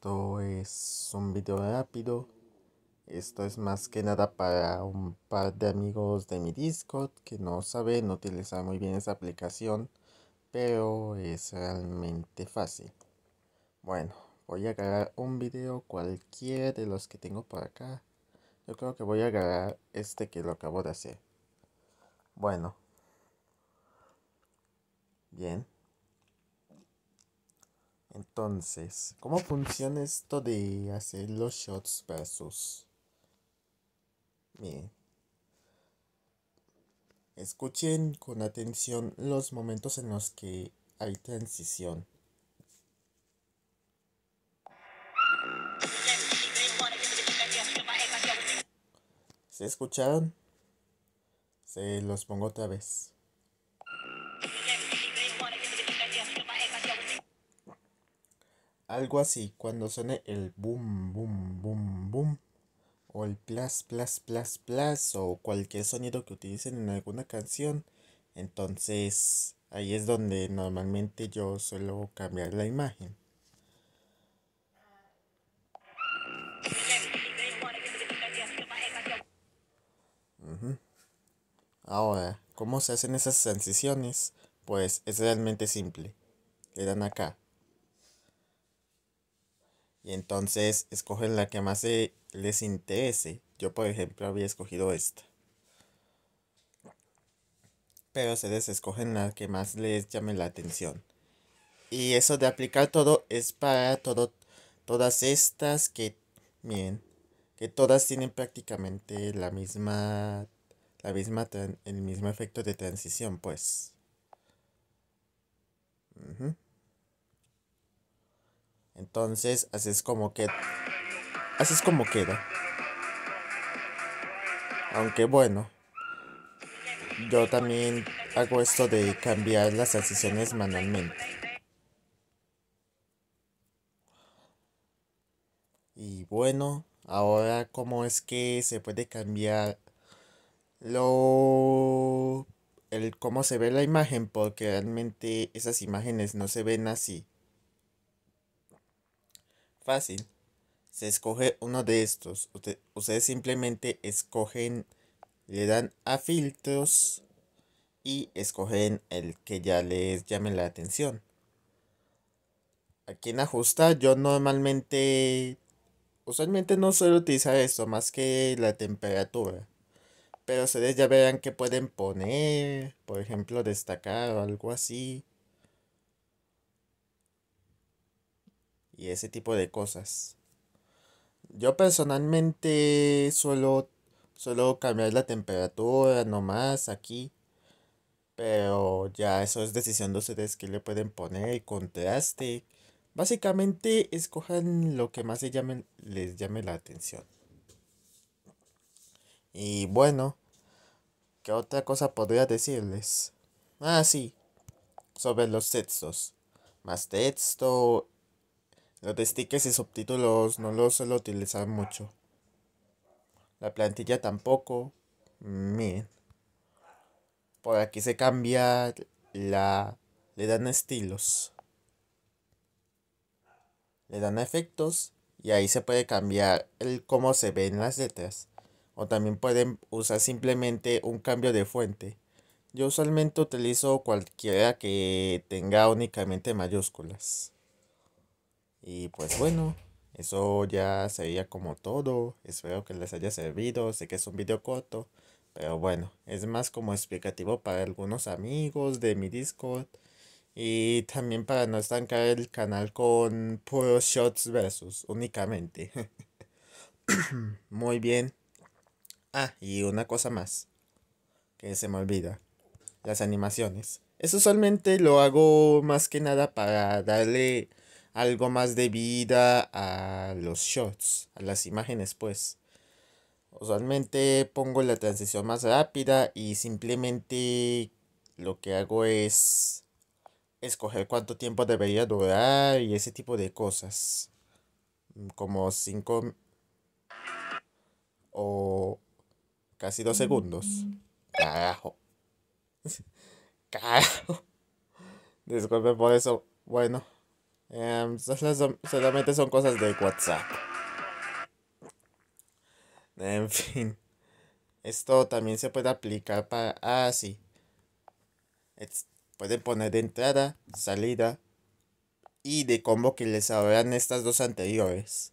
Esto es un video rápido. Esto es más que nada para un par de amigos de mi Discord que no saben utilizar muy bien esa aplicación, pero es realmente fácil. Bueno, voy a agarrar un video cualquiera de los que tengo por acá. Yo creo que voy a agarrar este que lo acabo de hacer. Bueno. Bien. Entonces, ¿cómo funciona esto de hacer los shots versus? Miren, Escuchen con atención los momentos en los que hay transición. ¿Se escucharon? Se los pongo otra vez. algo así cuando suene el boom, boom, boom, boom, o el plas, plas, plas, plas, o cualquier sonido que utilicen en alguna canción. Entonces ahí es donde normalmente yo suelo cambiar la imagen. Ahora, ¿cómo se hacen esas transiciones? Pues es realmente simple. Le dan acá, y entonces escogen la que más les interese. Yo, por ejemplo, había escogido esta. Pero ustedes escogen la que más les llame la atención. Y eso de aplicar todo es para todo, todas estas que, miren, que todas tienen prácticamente la misma, la misma, el mismo efecto de transición, pues. Entonces, haces como queda. Así como queda. Aunque bueno, yo también hago esto de cambiar las transiciones manualmente. Y bueno, ahora cómo es que se puede cambiar lo cómo se ve la imagen porque realmente esas imágenes no se ven así fácil. Se escoge uno de estos. Ustedes simplemente escogen, le dan a filtros y escogen el que ya les llame la atención. Aquí en ajustar yo normalmente, usualmente no suelo utilizar esto más que la temperatura. Pero ustedes ya verán que pueden poner, por ejemplo, destacar o algo así. y ese tipo de cosas. Yo personalmente suelo, suelo cambiar la temperatura nomás aquí. Pero ya eso es decisión de ustedes que le pueden poner contraste. Básicamente escojan lo que más les llame, les llame la atención. Y bueno, ¿qué otra cosa podría decirles? Ah, sí, sobre los textos. Más texto, los de stickers y subtítulos no los suelo utilizar mucho. La plantilla tampoco. Miren. Por aquí se cambia la... Le dan estilos. Le dan efectos. Y ahí se puede cambiar el cómo se ven las letras. O también pueden usar simplemente un cambio de fuente. Yo usualmente utilizo cualquiera que tenga únicamente mayúsculas. Y pues bueno, eso ya sería como todo. Espero que les haya servido. Sé que es un video corto. Pero bueno, es más como explicativo para algunos amigos de mi Discord. Y también para no estancar el canal con puros shots versus únicamente. Muy bien. Ah, y una cosa más. Que se me olvida. Las animaciones. Eso solamente lo hago más que nada para darle algo más de vida a los shots, a las imágenes pues. Usualmente pongo la transición más rápida y simplemente lo que hago es escoger cuánto tiempo debería durar y ese tipo de cosas. Como 5 o casi 2 segundos. Carajo. Carajo. Disculpen por eso. Bueno. Em, solamente son cosas de WhatsApp. En fin. Esto también se puede aplicar para... Ah, sí. pueden poner de entrada, salida y de combo que les abran estas dos anteriores.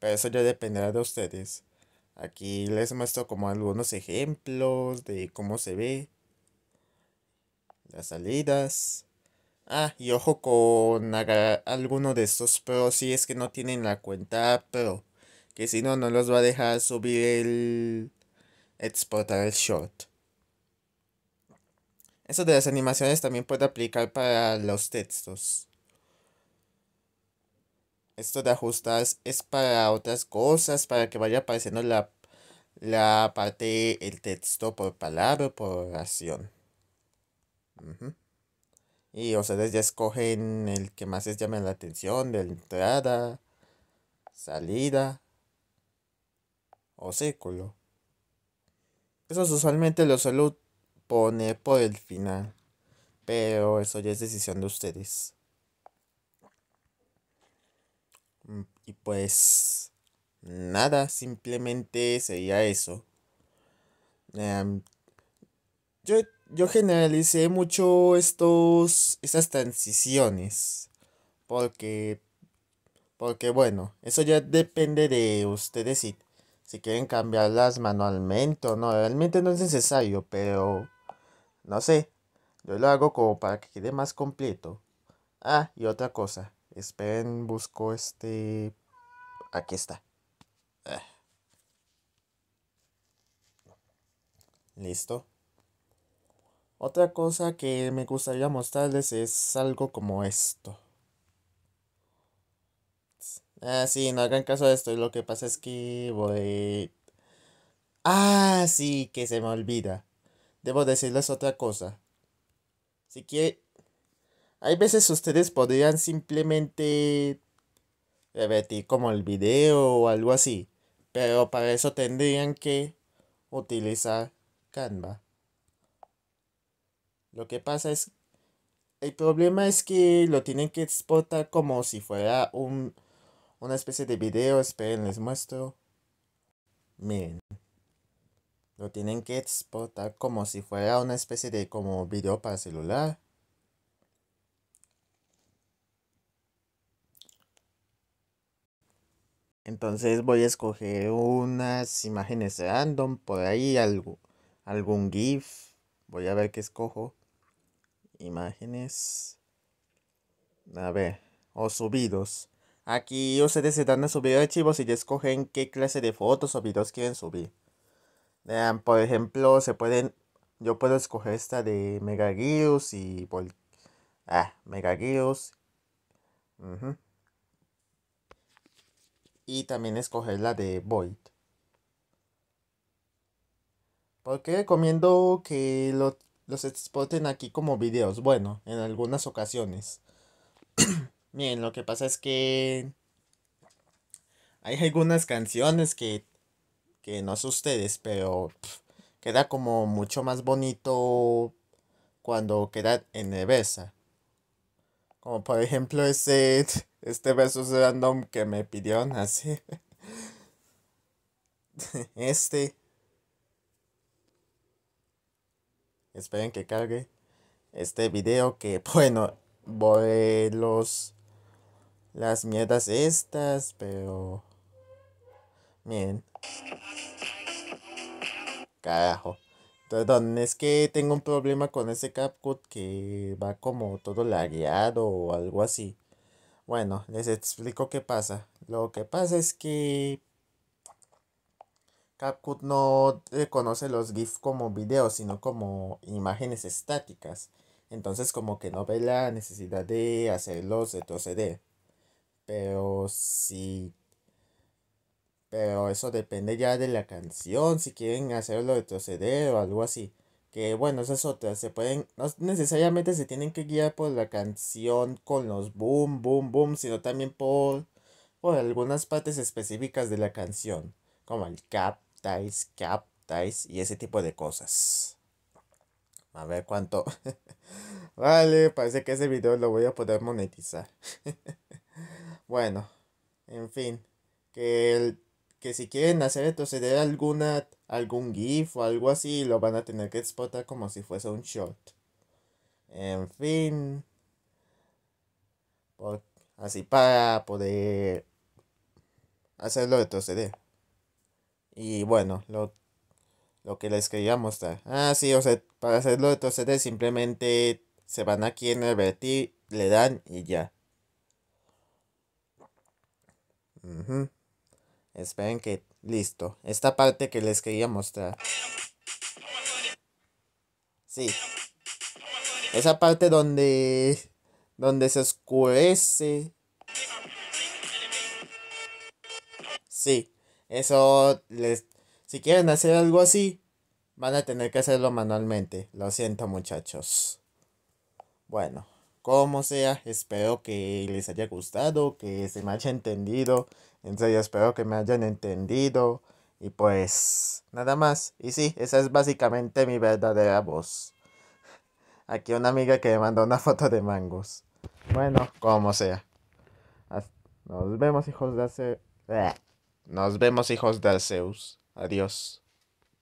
Pero eso ya dependerá de ustedes. Aquí les muestro como algunos ejemplos de cómo se ve. Las salidas. Ah, y ojo con alguno de estos pero si es que no tienen la cuenta pero Que si no, no los va a dejar subir el... exportar el short. Eso de las animaciones también puede aplicar para los textos. Esto de ajustar es para otras cosas, para que vaya apareciendo la, parte, el texto por palabra, por oración. Y ustedes ya escogen el que más les llame la atención, de entrada, salida o círculo. Eso usualmente lo salud pone por el final, pero eso ya es decisión de ustedes. Mm, y pues nada, simplemente sería eso. Em, yo yo yo generalicé mucho estos, estas transiciones. Porque, porque bueno, eso ya depende de ustedes si, si quieren cambiarlas manualmente o no. Realmente no es necesario, pero no sé. Yo lo hago como para que quede más completo. Ah, y otra cosa. Esperen, busco este... Aquí está. Ah. Listo. Otra cosa que me gustaría mostrarles es algo como esto. Ah, sí, no hagan caso de esto. Lo que pasa es que voy... Ah, sí, que se me olvida. Debo decirles otra cosa. Si que Hay veces ustedes podrían simplemente repetir como el video o algo así. Pero para eso tendrían que utilizar Canva. Lo que pasa es, el problema es que lo tienen que exportar como si fuera una especie de video. Esperen, les muestro. Miren. Lo tienen que exportar como si fuera una especie de como video para celular. Entonces voy a escoger unas imágenes random por ahí, algo, algún GIF. Voy a ver qué escojo imágenes. A ver, o subidos. Aquí ustedes se dan a subir archivos y ya escogen qué clase de fotos o videos quieren subir. Vean por ejemplo, se pueden. Yo puedo escoger esta de Gears y. Vol ah, Mega Y también escoger la de Void. Porque qué recomiendo que lo los exporten aquí como videos. Bueno, en algunas ocasiones. Bien, lo que pasa es que hay algunas canciones que, que no sé ustedes, pero queda como mucho más bonito cuando queda en reversa. Como por ejemplo ese... este verso random que me pidieron así. Este. Esperen que cargue este video que, bueno, voy los, las mierdas estas, pero... Miren. Carajo. Perdón, es que tengo un problema con ese CapCut que va como todo lagueado o algo así. Bueno, les explico qué pasa. Lo que pasa es que CapCut no reconoce los GIF como videos, sino como imágenes estáticas. Entonces como que no ve la necesidad de hacerlos de retroceder. Pero sí. Pero eso depende ya de la canción, si quieren hacerlo de retroceder o algo así. Que bueno, esas otras se pueden... No necesariamente se tienen que guiar por la canción con los boom, boom, boom, sino también por, por algunas partes específicas de la canción. Como el cap cap, dice y ese tipo de cosas. A ver cuánto. vale, parece que ese video lo voy a poder monetizar. bueno, en fin. Que, que si quieren hacer retroceder alguna, algún GIF o algo así, lo van a tener que exportar como si fuese un short. En fin. así para poder hacerlo retroceder. Y bueno, lo, que les quería mostrar. Ah, sí, o sea, para hacerlo entonces simplemente se van aquí en revertir, le dan y ya. Esperen que... Listo. Esta parte que les quería mostrar. Sí. Esa parte donde... Donde se oscurece. Sí. Eso les si quieren hacer algo así, van a tener que hacerlo manualmente. Lo siento, muchachos. Bueno, como sea, espero que les haya gustado, que se me haya entendido. En serio, espero que me hayan entendido. Y pues, nada más. Y sí, esa es básicamente mi verdadera voz. Aquí una amiga que me mandó una foto de mangos. Bueno, como sea. Nos vemos, hijos de hacer. Nos vemos, hijos de Zeus. Adiós.